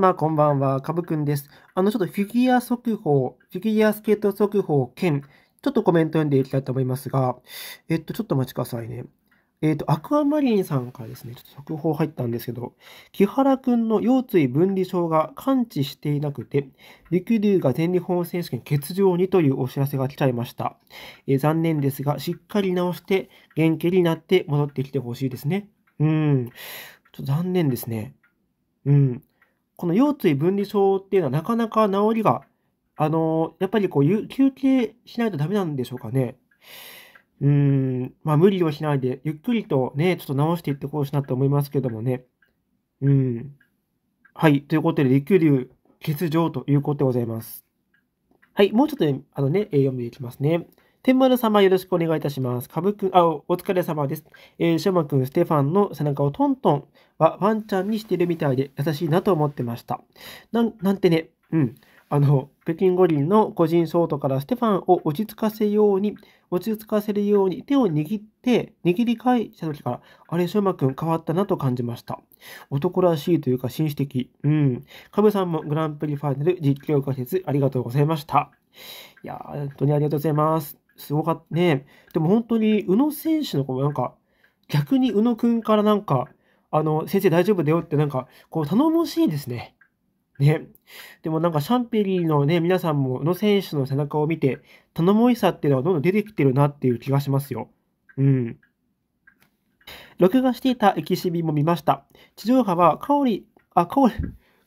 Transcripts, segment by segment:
まあ、こんばんは、かぶくんです。あの、ちょっとフィギュア速報、フィギュアスケート速報兼、ちょっとコメント読んでいきたいと思いますが、えっと、ちょっとお待ちくださいね。えっ、と、アクアマリンさんからですね、ちょっと速報入ったんですけど、木原くんの腰椎分離症が完治していなくて、リクりが全日本選手権欠場にというお知らせが来ちゃいました。えー、残念ですが、しっかり治して、元気になって戻ってきてほしいですね。うん。ちょっと残念ですね。うん。この腰椎分離症っていうのはなかなか治りが、あのやっぱりこう、休憩しないとダメなんでしょうかね。うーん、まあ無理をしないで、ゆっくりとね、ちょっと直していってほしいなと思いますけどもね。うん。はい。ということで、利休流欠場ということでございます。はい。もうちょっと、あのね、読んでいきますね。天丸様よろしくお願いいたします。かぶくん、あ、お疲れ様です。えー、しょうまくん、ステファンの背中をトントンはワンちゃんにしてるみたいで優しいなと思ってました。なん、なんてね、うん。あの、北京五輪の個人ョートからステファンを落ち着かせように、落ち着かせるように手を握って、握り返した時から、あれ、しょうまくん変わったなと感じました。男らしいというか紳士的。うん。かぶさんもグランプリファイナル実況解説ありがとうございました。いやー、本当にありがとうございます。すごかったね。でも本当に、宇野選手の子もなんか、逆に宇野くんからなんか、あの、先生大丈夫だよってなんか、こう頼もしいですね。ね。でもなんかシャンペリーのね、皆さんも宇野選手の背中を見て、頼もしさっていうのはどんどん出てきてるなっていう気がしますよ。うん。録画していたエキシビも見ました。地上波は、かおり、あ、かおり、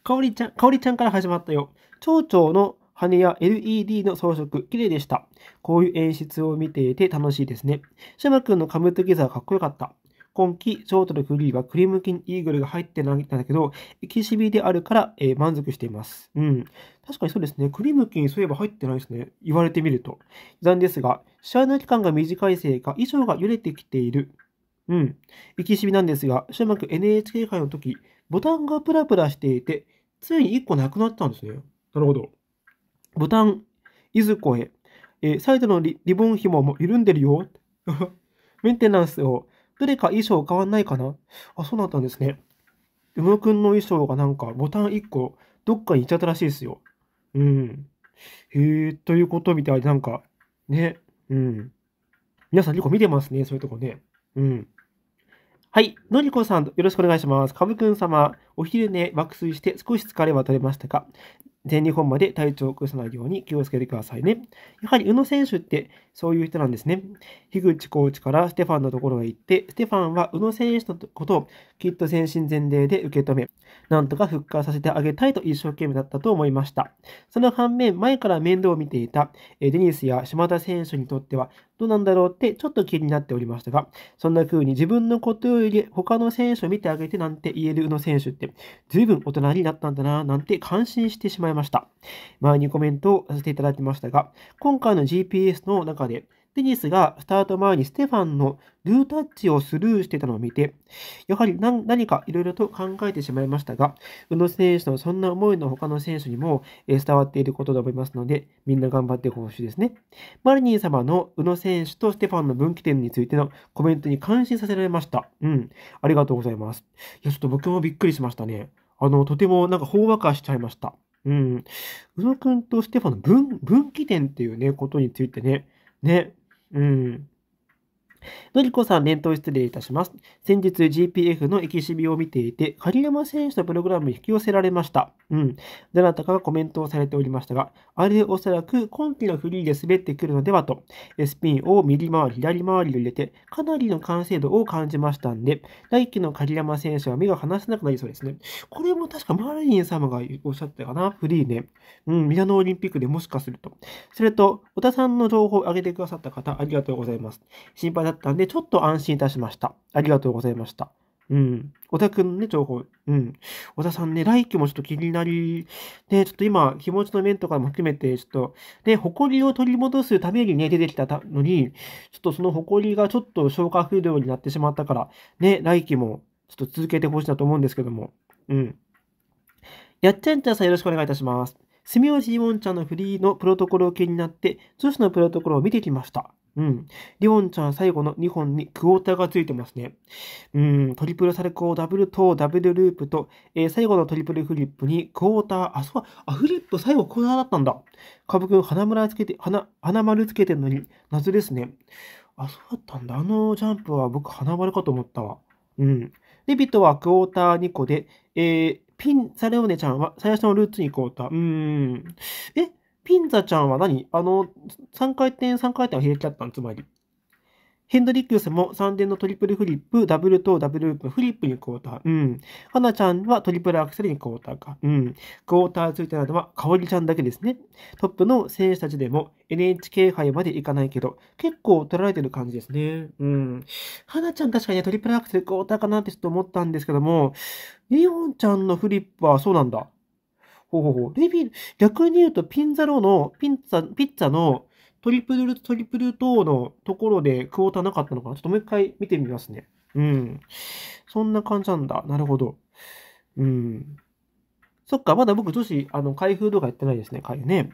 かおりちゃん、かおりちゃんから始まったよ。町長の羽や LED の装飾、綺麗でした。こういう演出を見ていて楽しいですね。シャマ君のカムトギザーかっこよかった。今季、ショートのフリーはクリームキンイーグルが入ってないんだけど、エキシビであるから、えー、満足しています。うん。確かにそうですね。クリームキンそういえば入ってないですね。言われてみると。残念ですが、試合の期間が短いせいか、衣装が揺れてきている。うん。エキシビなんですが、しばらく NHK 会の時、ボタンがプラプラしていて、ついに1個なくなったんですね。なるほど。ボタン、いずこへ。えー、サイドのリボン紐も緩んでるよ。メンテナンスを。どれか衣装変わんないかなあ、そうだったんですね。宇野くんの衣装がなんかボタン1個どっかに行っちゃったらしいですよ。うん。へえ、ということみたいでなんか、ね。うん。皆さん結構見てますね、そういうとこね。うん。はい。のりこさん、よろしくお願いします。かぶくん様、お昼寝、爆睡して少し疲れは取れましたか全日本まで体調を崩さないように気をつけてくださいね。やはり宇野選手ってそういう人なんですね。樋口コーチからステファンのところへ行って、ステファンは宇野選手のことをきっと全身全霊で受け止め、なんとか復活させてあげたいと一生懸命だったと思いました。その反面、前から面倒を見ていたデニスや島田選手にとっては、どうなんだろうってちょっと気になっておりましたが、そんな風に自分のことより他の選手を見てあげてなんて言える宇野選手って、随分大人になったんだななんて感心してしまいました。前にコメントをさせていただきましたが、今回の GPS の中で、デニスがスタート前にステファンのルータッチをスルーしていたのを見て、やはり何かいろいろと考えてしまいましたが、宇野選手のそんな思いの他の選手にも伝わっていることだと思いますので、みんな頑張ってほしいですね。マリニー様の宇野選手とステファンの分岐点についてのコメントに感心させられました。うん。ありがとうございます。いや、ちょっと僕もびっくりしましたね。あの、とてもなんか飽和化しちゃいました。うん。宇野くんとステファンの分、分岐点っていうね、ことについてね、ね、嗯。のりこさん、連投失礼いたします。先日 GPF のエキシビを見ていて、狩山選手のプログラムに引き寄せられました。うん。どなたかがコメントをされておりましたが、あれおそらく今季のフリーで滑ってくるのではと、スピンを右回り、左回りを入れて、かなりの完成度を感じましたんで、来季の狩山選手は目が離せなくなりそうですね。これも確かマーリン様がおっしゃったかな、フリーね。うん、ミラノオリンピックでもしかすると。それと、小田さんの情報を上げてくださった方、ありがとうございます。心配ったんで、ちょっと安心いたしました。ありがとうございました。うん。小田くんのね、情報。うん。小田さんね、来季もちょっと気になり、ね、ちょっと今、気持ちの面とかも含めて、ちょっと、ね、誇りを取り戻すためにね、出てきたのに、ちょっとその誇りがちょっと消化不良になってしまったから、ね、来季もちょっと続けてほしいなと思うんですけども。うん。やっちゃんちゃんさんよろしくお願いいたします。住吉イモンちゃんのフリーのプロトコルを気になって、女子のプロトコルを見てきました。うん。リオンちゃん最後の2本にクォーターがついてますね。うん。トリプルサルコー、ダブルトー、ダブルループと、えー、最後のトリプルフリップにクォーター、あ、そう、あ、フリップ最後クォーターだったんだ。カブくん、花村つけて、花、花丸つけてんのに、謎ですね。あ、そうだったんだ。あのジャンプは僕、花丸かと思ったわ。うん。デビットはクォーター2個で、えー、ピン、サレオネちゃんは最初のルーツにクォーター。うーん。えピンザちゃんは何あの、3回転、3回転は開きだったんつまり。ヘンドリックスも3連のトリプルフリップ、ダブルとダブルループ、フリップにクォーター。うん。はなちゃんはトリプルアクセルにクォーターか。うん。クォーターついてなのは、かおりちゃんだけですね。トップの選手たちでも NHK 杯まで行かないけど、結構取られてる感じですね。うん。はなちゃん確かにトリプルアクセルクォーターかなってちょっと思ったんですけども、リオンちゃんのフリップはそうなんだ。ほうほうほう。レ逆に言うとピンザロの、ピンツピッツァのトリプル、トリプル等のところでクォーターなかったのかなちょっともう一回見てみますね。うん。そんな感じなんだ。なるほど。うん。そっか、まだ僕女子、あの、開封とかやってないですね、開封ね。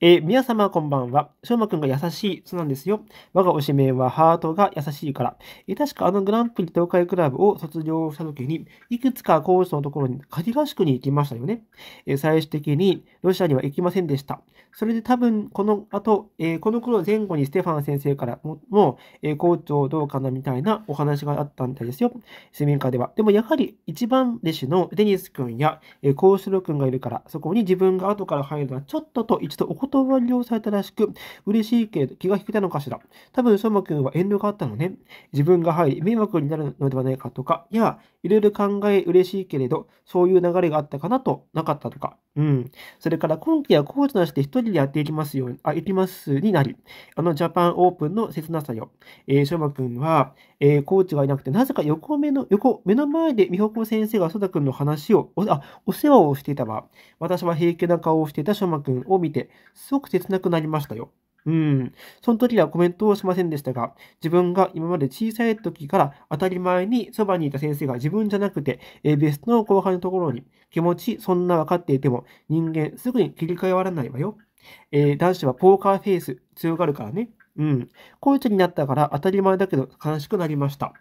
えー、皆様こんばんは。しょうまくんが優しい。そうなんですよ。我が推し名はハートが優しいから。えー、確かあのグランプリ東海クラブを卒業した時に、いくつか講師のところにがしくに行きましたよね。えー、最終的にロシアには行きませんでした。それで多分この後、えー、この頃前後にステファン先生からも、もう、えー、校長どうかなみたいなお話があったみたいですよ。水面下では。でもやはり一番弟子のデニス君や、えー、コースロ君がいるから、そこに自分が後から入るのはちょっとと一度怒っ断りをされたらしく、嬉しいけれど気が引けたのかしら。多分、相馬くんは遠慮があったのね。自分が入り、迷惑になるのではないかとか、いや、いろいろ考え嬉しいけれど、そういう流れがあったかなと、なかったとか、うん。それから今季はコーチなしで一人でやっていきますよ、あ、いきますになり、あのジャパンオープンの切なさよ。えー、馬ょくんは、えー、コーチがいなくて、なぜか横目の、横、目の前で美穂子先生がそ田くんの話を、お、あ、お世話をしていたわ。私は平気な顔をしていた翔馬くんを見て、すごく切なくなりましたよ。うん。その時はコメントをしませんでしたが、自分が今まで小さい時から当たり前にそばにいた先生が自分じゃなくて、えー、トの後輩のところに、気持ち、そんな分かっていても、人間、すぐに切り替わらないわよ。えー、男子はポーカーフェイス、強がるからね。うん。コーチになったから当たり前だけど悲しくなりました。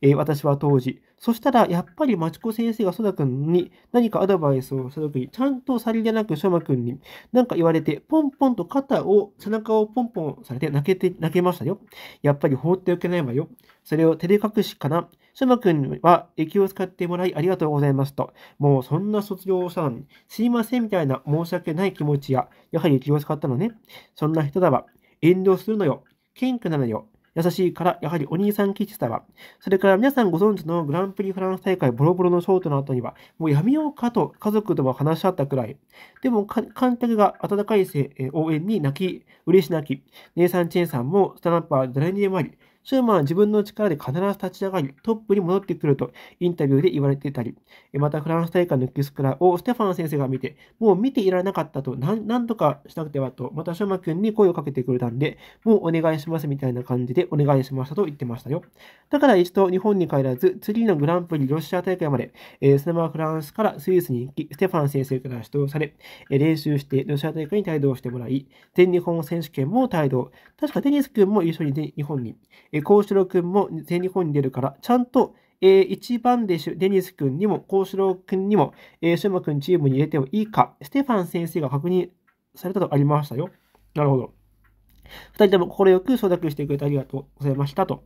えー、私は当時。そしたら、やっぱり町子先生がソくんに何かアドバイスをした時に、ちゃんとさりげなく翔馬くんに何か言われて、ポンポンと肩を、背中をポンポンされて泣けて、泣けましたよ。やっぱり放っておけないわよ。それを照れ隠しかな。スマ君は駅を使ってもらいありがとうございますと。もうそんな卒業さん、すいませんみたいな申し訳ない気持ちや、やはり駅を使ったのね。そんな人だわ。遠慮するのよ。謙虚なのよ。優しいから、やはりお兄さん気質だわ。それから皆さんご存知のグランプリフランス大会ボロボロのショートの後には、もうやめようかと家族とも話し合ったくらい。でも、観客が温かい応援に泣き、嬉し泣き。姉さんチェンさんもスタンパー誰にでもあり、シューマンは自分の力で必ず立ち上がり、トップに戻ってくるとインタビューで言われていたり、またフランス大会のキスクラをステファン先生が見て、もう見ていられなかったと、なんとかしなくてはと、またシューマン君に声をかけてくれたんで、もうお願いしますみたいな感じでお願いしましたと言ってましたよ。だから一度日本に帰らず、次のグランプリロシア大会まで、えー、そのままフランスからスイスに行き、ステファン先生から指導され、え練習してロシア大会に帯同してもらい、全日本選手権も帯同。確かデニス君も一緒に日本に、え幸四郎君も全日本に出るから、ちゃんと、えー、一番弟子、デニス君にも、幸四郎君にも、えー、シュマ君チームに入れてもいいか、ステファン先生が確認されたとありましたよ。なるほど。二人とも快く承諾してくれてありがとうございましたと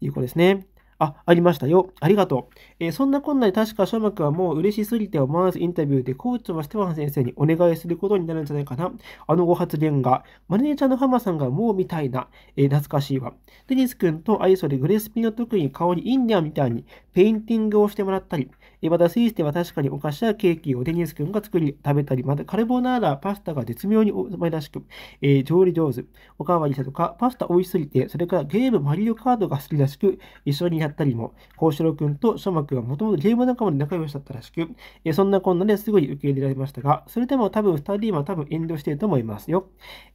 いうことですね。あ、ありましたよ。ありがとう。えー、そんなこんなで確か書幕はもう嬉しすぎて思わずインタビューでーチはステファン先生にお願いすることになるんじゃないかな。あのご発言が。マネージャーの浜さんがもうみたいな。えー、懐かしいわ。デニス君と愛想でグレスピの特に顔にインディアンみたいにペインティングをしてもらったり、またスイスでは確かにお菓子やケーキをデニス君が作り、食べたり、またカルボナーラ、パスタが絶妙にお前らしく、えー、調理上手。おかわりしたとか、パスタ美味しすぎて、それからゲームマリオカードが好きらしく、一緒にやったりも、幸四郎君とショマ君はもともとゲーム仲間で仲良しだったらしく、えー、そんなこんなですごい受け入れられましたが、それでも多分2人は多分遠慮していると思いますよ。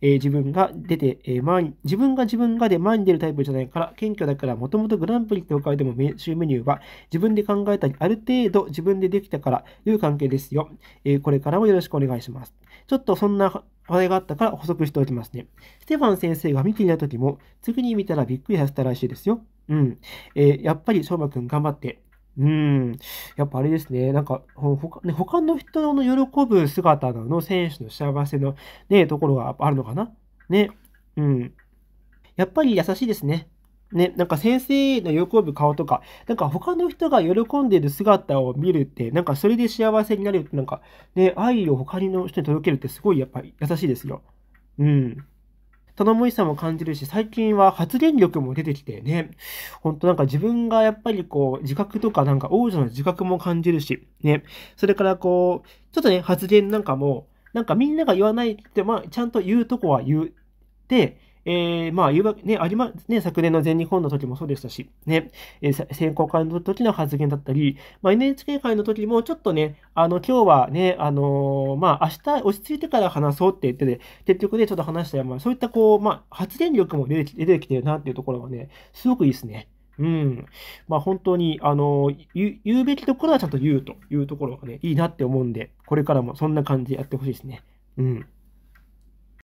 えー、自分が出て、えー、前に、自分が自分がで前に出るタイプじゃないから、謙虚だから、もともとグランプリ協会でもメ週メニューは自分で考えたり、ある程度ど自分でできたからいう関係ですよ。えー、これからもよろしくお願いします。ちょっとそんな話題があったから補足しておきますね。ステファン先生が見ていた時も、次に見たらびっくりさせたらしいですよ。うん。えー、やっぱり翔馬くん頑張って。うん。やっぱあれですね。なんか、他ね、他の人の喜ぶ姿の選手の幸せのね、ところがあるのかなね。うん。やっぱり優しいですね。ね、なんか先生の喜ぶ顔とか、なんか他の人が喜んでる姿を見るって、なんかそれで幸せになるって、なんかね、愛を他の人に届けるってすごいやっぱり優しいですよ。うん。頼もしさも感じるし、最近は発言力も出てきてね、ほんとなんか自分がやっぱりこう、自覚とかなんか王女の自覚も感じるし、ね、それからこう、ちょっとね、発言なんかも、なんかみんなが言わないって、まあちゃんと言うとこは言って、えー、まあ、言うわけ、ね、ありま、ね、昨年の全日本の時もそうでしたし、ね、えー、選考会の時の発言だったり、まあ、NHK 会の時もちょっとね、あの、今日はね、あのー、まあ、明日落ち着いてから話そうって言ってで、ね、結局ね、ちょっと話したら、まあ、そういったこう、まあ、発言力も出てき出てきてるなっていうところがね、すごくいいですね。うん。まあ、本当に、あの言、言うべきところはちゃんと言うというところがね、いいなって思うんで、これからもそんな感じでやってほしいですね。うん。